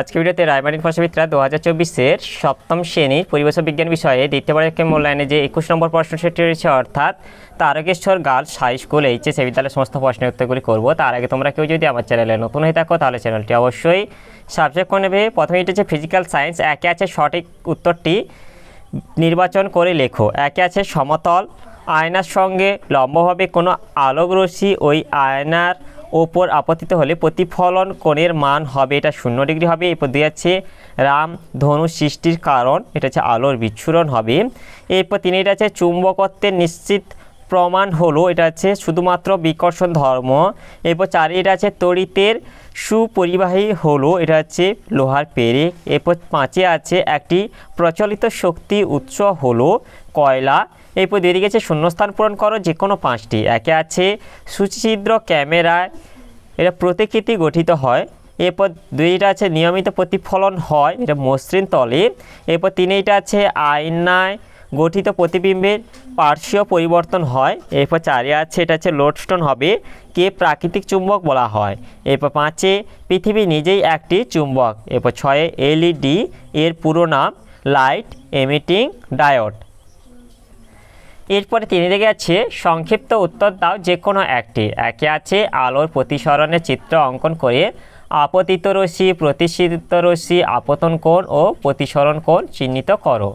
আজকে ভিডিওতে রায়মারিক ভাষাবিদরা দু হাজার চব্বিশের সপ্তম শ্রেণীর পরিবেশ বিজ্ঞান বিষয়ে দ্বিতীয় বারেকে মূল্যায়নে যে একুশ নম্বর প্রশ্ন সেটি রয়েছে অর্থাৎ Tarakeswar girls high school HS বিদ্যালয়ের সমস্ত প্রশ্নের উত্তরগুলি করবো তার আগে তোমরা কেউ যদি আমার চ্যানেলে নতুন হয়ে থাকো তাহলে চ্যানেলটি অবশ্যই সাবজেক্ট করে নেবে প্রথমে এটি হচ্ছে ফিজিক্যাল সায়েন্স একে আছে সঠিক উত্তরটি নির্বাচন করে লেখো একে আছে সমতল আয়নার সঙ্গে লম্বভাবে কোনো আলোক রশ্মি ওই আয়নার ওপর আপতিত হলে প্রতিফলন কোণের মান হবে এটা শূন্য ডিগ্রি হবে এরপর দুই আছে রাম ধনু সৃষ্টির কারণ এটা হচ্ছে আলোর বিচ্ছুরণ হবে এরপর তিনি এটা হচ্ছে চুম্বকত্বের নিশ্চিত প্রমাণ হলো এটা হচ্ছে শুধুমাত্র বিকর্ষণ ধর্ম এরপর চার এটা আছে তড়িতের সুপরিবাহী হলো এটা হচ্ছে লোহার পেরে এরপর পাঁচে আছে একটি প্রচলিত শক্তি উৎস হলো কয়লা এরপর দিয়ে গেছে শূন্যস্থান পূরণ করো যে কোনো পাঁচটি একে আছে সুচিদ্র ক্যামেরায় এটা প্রতিকৃতি গঠিত হয় এরপর দুইটা আছে নিয়মিত প্রতিফলন হয় এটা মসৃণ তলে এরপর তিনটা আছে আয়নায় গঠিত প্রতিবিম্বের পার্শ্বীয় পরিবর্তন হয় এরপর চারে আছে এটা হচ্ছে লোডস্টোন হবে কে প্রাকৃতিক চুম্বক বলা হয় এরপর পাঁচে পৃথিবী নিজেই একটি চুম্বক এরপর ছয়ে এলইডি এর পুরো নাম লাইট এমিটিং ডায়োড এরপরে তিনি দেখে যাচ্ছে সংক্ষিপ্ত উত্তর দাও যে কোনো একটি একে আছে আলোর প্রতিসরণের চিত্র অঙ্কন করে আপতিত রশ্মি প্রতিষ্ঠিত রশ্মি আপতন কোণ ও প্রতিসরণ কোণ চিহ্নিত করো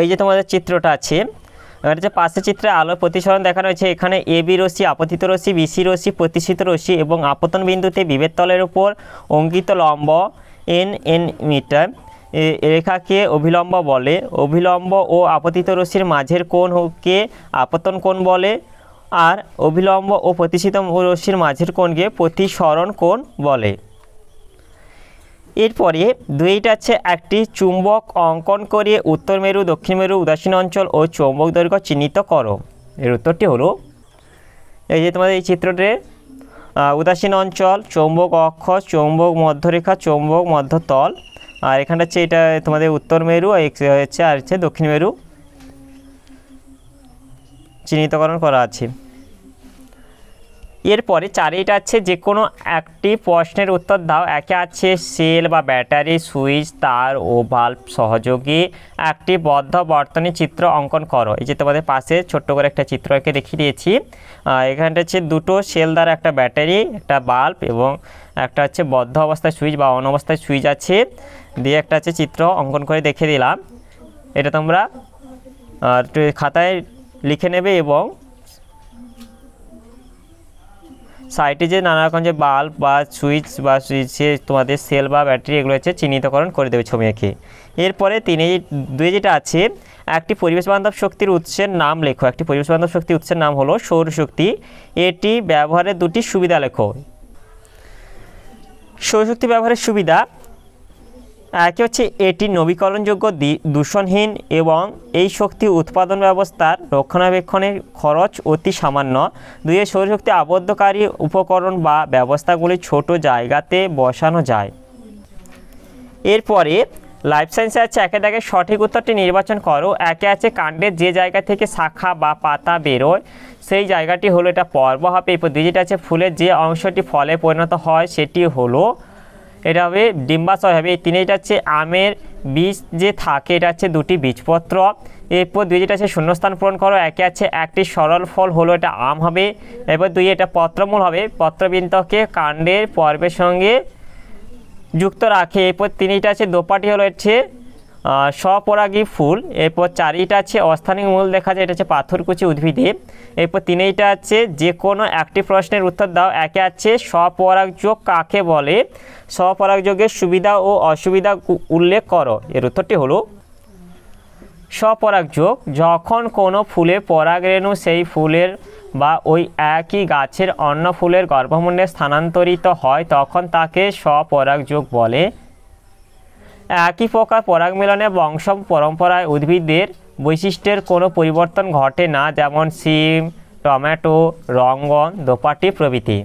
এই যে তোমাদের চিত্রটা আছে এবার যে পাশে চিত্রে আলোর প্রতিসরণ দেখানো হয়েছে এখানে এ বি রশ্মি আপতিত রশ্মি সি রশ্মি প্রতিষ্ঠিত রশ্মি এবং আপতন বিন্দুতে বিভেদ তলের উপর অঙ্কিত লম্ব এন এন মিটার রেখাকে অভিলম্ব বলে অভিলম্ব ও আপতিত রশ্মির মাঝের কোণকে আপতন কোণ বলে আর অভিলম্ব ও প্রতিষ্ঠিত রশ্মির মাঝের কোণকে প্রতিসরণ কোণ বলে এরপরে দুইটা আছে একটি চুম্বক অঙ্কন করে উত্তর মেরু দক্ষিণ মেরু উদাসীন অঞ্চল ও চৌম্বক দৈর্ঘ্য চিহ্নিত করো এর উত্তরটি হলো এই যে তোমাদের এই চিত্রটির উদাসীন অঞ্চল চৌম্বক অক্ষ চৌম্বক মধ্যরেখা চৌম্বক মধ্যতল আর এখানটা হচ্ছে এটা তোমাদের উত্তর মেরু আর হচ্ছে আর হচ্ছে দক্ষিণ মেরু চিহ্নিতকরণ করা আছে এরপরে চারিটা আছে যে কোনো একটি প্রশ্নের উত্তর দাও একে আছে সেল বা ব্যাটারি সুইচ তার ও বাল্ব সহযোগী একটি বদ্ধ বর্তনী চিত্র অঙ্কন করো এই যে তোমাদের পাশে ছোট্ট করে একটা চিত্র একে রেখে দিয়েছি এখানটা হচ্ছে দুটো সেল দ্বারা একটা ব্যাটারি একটা বাল্ব এবং একটা হচ্ছে বদ্ধ অবস্থায় সুইচ বা অন অবস্থায় সুইচ আছে দিয়ে একটা হচ্ছে চিত্র অঙ্কন করে দেখে দিলাম এটা তোমরা খাতায় লিখে নেবে এবং সাইটে যে নানা রকম যে বাল্ব বা সুইচ বা সুইচে তোমাদের সেল বা ব্যাটারি এগুলো হচ্ছে চিহ্নিতকরণ করে দেবে ছবি এঁকে এরপরে তিনি দুই যেটা আছে একটি পরিবেশ বান্ধব শক্তির উৎসের নাম লেখো একটি পরিবেশ বান্ধব শক্তি উৎসের নাম হলো সৌরশক্তি এটি ব্যবহারের দুটি সুবিধা লেখো সৌরশক্তি ব্যবহারের সুবিধা একই হচ্ছে এটি নবীকরণযোগ্য দূষণহীন এবং এই শক্তি উৎপাদন ব্যবস্থার রক্ষণাবেক্ষণের খরচ অতি সামান্য দুয়ে সৌরশক্তি আবদ্ধকারী উপকরণ বা ব্যবস্থাগুলি ছোট জায়গাতে বসানো যায় এরপরে লাইফ সায়েন্সে আছে একে দেখে সঠিক উত্তরটি নির্বাচন করো একে আছে কাণ্ডের যে জায়গা থেকে শাখা বা পাতা বেরোয় সেই জায়গাটি হলো এটা পর্ব হবে এরপর দুই যেটা আছে ফুলের যে অংশটি ফলে পরিণত হয় সেটি হলো এটা হবে ডিম্বাশয় হবে এই এটা হচ্ছে আমের বীজ যে থাকে এটা হচ্ছে দুটি বীজপত্র এরপর দুই যেটা আছে শূন্যস্থান পূরণ করো একে আছে একটি সরল ফল হলো এটা আম হবে এরপর দুই এটা পত্রমূল হবে পত্রবিন্দকে কাণ্ডের পর্বের সঙ্গে যুক্ত রাখে এরপর এটা আছে দোপাটি হলো হচ্ছে স্বপরাগী ফুল এরপর চারিটা আছে অস্থানিক মূল দেখা যায় এটা হচ্ছে পাথরকুচি উদ্ভিদে এরপর তিনেইটা আছে যে কোনো একটি প্রশ্নের উত্তর দাও একে আছে স্বপরাগযোগ কাকে বলে স্বপরাগযোগের সুবিধা ও অসুবিধা উল্লেখ করো এর উত্তরটি হলো স্বপরাগযোগ যখন কোনো ফুলে পরাগরেণু সেই ফুলের বা ওই একই গাছের অন্য ফুলের গর্ভমুণ্ডে স্থানান্তরিত হয় তখন তাকে স্বপরাগযোগ বলে একই প্রকার পরাগমিলনে বংশ পরম্পরায় উদ্ভিদের বৈশিষ্ট্যের কোনো পরিবর্তন ঘটে না যেমন সিম টমেটো রঙ্গন দোপাটি প্রভৃতি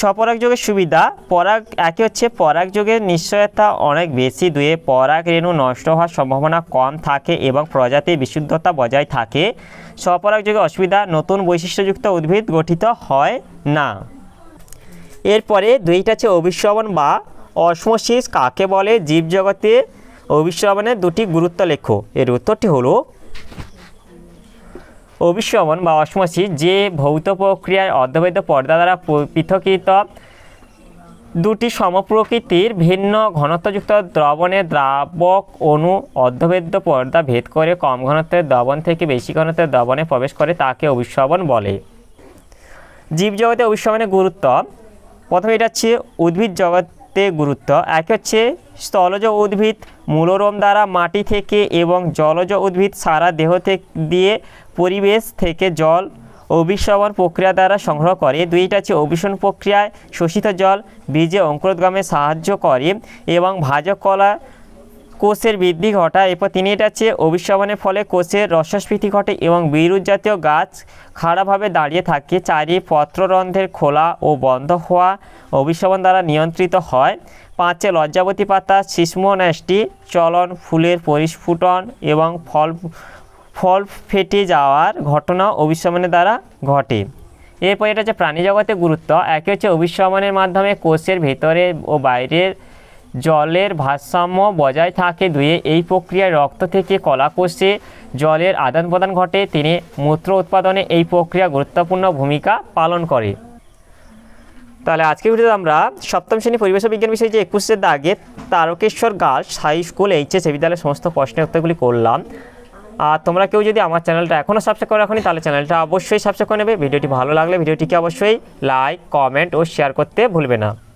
স্বপরাগযোগের সুবিধা পরাগ একই হচ্ছে পরাগযোগের নিশ্চয়তা অনেক বেশি দুয়ে পরাগ রেণু নষ্ট হওয়ার সম্ভাবনা কম থাকে এবং প্রজাতির বিশুদ্ধতা বজায় থাকে স্বপরাগযোগের অসুবিধা নতুন বৈশিষ্ট্যযুক্ত উদ্ভিদ গঠিত হয় না এরপরে দুইটা আছে অভিশ্রবণ বা অসমোসিস কাকে বলে জীবজগতে অবিশ্রবণের দুটি গুরুত্ব লেখো এর উত্তরটি হলো অবিশ্রবণ বা অসমসি যে ভৌত প্রক্রিয়ায় অধ্যবেদ পর্দা দ্বারা পৃথকৃত দুটি সমপ্রকৃতির ভিন্ন ঘনত্বযুক্ত দ্রবণে দ্রাবক অণু অর্ধবেদ্য পর্দা ভেদ করে কম ঘনত্বের দ্রবণ থেকে বেশি ঘনত্বের দ্রবণে প্রবেশ করে তাকে অবিশ্রবণ বলে জীবজগতে অবিশ্রবণের গুরুত্ব প্রথমে এটা হচ্ছে উদ্ভিদ জগৎ রাখতে গুরুত্ব এক হচ্ছে স্থলজ উদ্ভিদ মূলরম দ্বারা মাটি থেকে এবং জলজ উদ্ভিদ সারা দেহ থেকে দিয়ে পরিবেশ থেকে জল অভিশ্রবণ প্রক্রিয়া দ্বারা সংগ্রহ করে দুইটা হচ্ছে অভিশন প্রক্রিয়ায় শোষিত জল বীজে অঙ্কুরোদ্গমে সাহায্য করে এবং ভাজক কলা কোষের বৃদ্ধি ঘটায় এরপর তিনি এটা হচ্ছে অভিশ্রবণের ফলে কোষের রসস্ফীতি ঘটে এবং বিরুৎ জাতীয় গাছ খাড়াভাবে দাঁড়িয়ে থাকে চারি পত্ররন্ধ্রের খোলা ও বন্ধ হওয়া অভিশ্রবণ দ্বারা নিয়ন্ত্রিত হয় পাঁচে লজ্জাবতী পাতা শিশ্মন্যাসটি চলন ফুলের পরিস্ফুটন এবং ফল ফল ফেটে যাওয়ার ঘটনা অভিশ্রবণের দ্বারা ঘটে এরপর এটা হচ্ছে প্রাণী জগতে গুরুত্ব একে হচ্ছে অভিশ্রবণের মাধ্যমে কোষের ভেতরে ও বাইরের জলের ভারসাম্য বজায় থাকে দুয়ে এই প্রক্রিয়ায় রক্ত থেকে কলাকোষে জলের আদান প্রদান ঘটে তিনি মূত্র উৎপাদনে এই প্রক্রিয়া গুরুত্বপূর্ণ ভূমিকা পালন করে তাহলে আজকে ভিডিওতে আমরা সপ্তম শ্রেণী পরিবেশ বিজ্ঞান বিষয়ে যে একুশের দাগে Tarakeswar girls high school HS বিদ্যালয়ের সমস্ত প্রশ্নের উত্তরগুলি করলাম আর তোমরা কেউ যদি আমার চ্যানেলটা এখনও সাবস্ক্রাইব করে রাখনি তাহলে চ্যানেলটা অবশ্যই সাবস্ক্রাইব করে নেবে ভিডিওটি ভালো লাগলে ভিডিওটিকে অবশ্যই লাইক কমেন্ট ও শেয়ার করতে ভুলবে না